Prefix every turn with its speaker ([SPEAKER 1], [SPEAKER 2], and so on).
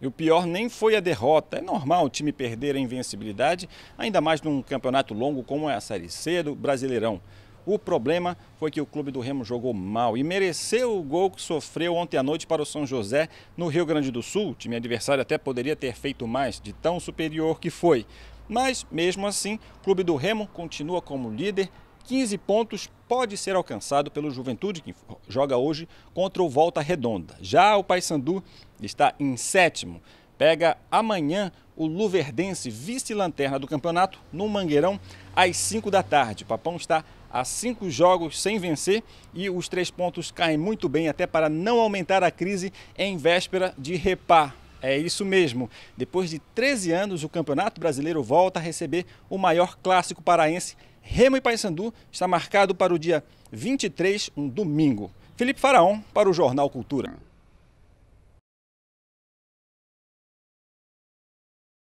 [SPEAKER 1] E o pior nem foi a derrota. É normal o time perder a invencibilidade, ainda mais num campeonato longo como é a Série C do Brasileirão. O problema foi que o clube do Remo jogou mal e mereceu o gol que sofreu ontem à noite para o São José, no Rio Grande do Sul. O time adversário até poderia ter feito mais, de tão superior que foi. Mas, mesmo assim, o clube do Remo continua como líder 15 pontos pode ser alcançado pelo Juventude, que joga hoje contra o Volta Redonda. Já o Paysandu está em sétimo. Pega amanhã o Luverdense, vice-lanterna do campeonato, no Mangueirão, às 5 da tarde. O Papão está a cinco jogos sem vencer e os três pontos caem muito bem, até para não aumentar a crise em véspera de repá. É isso mesmo. Depois de 13 anos, o Campeonato Brasileiro volta a receber o maior clássico paraense Remo e Paysandu está marcado para o dia 23, um domingo. Felipe Faraon para o Jornal Cultura.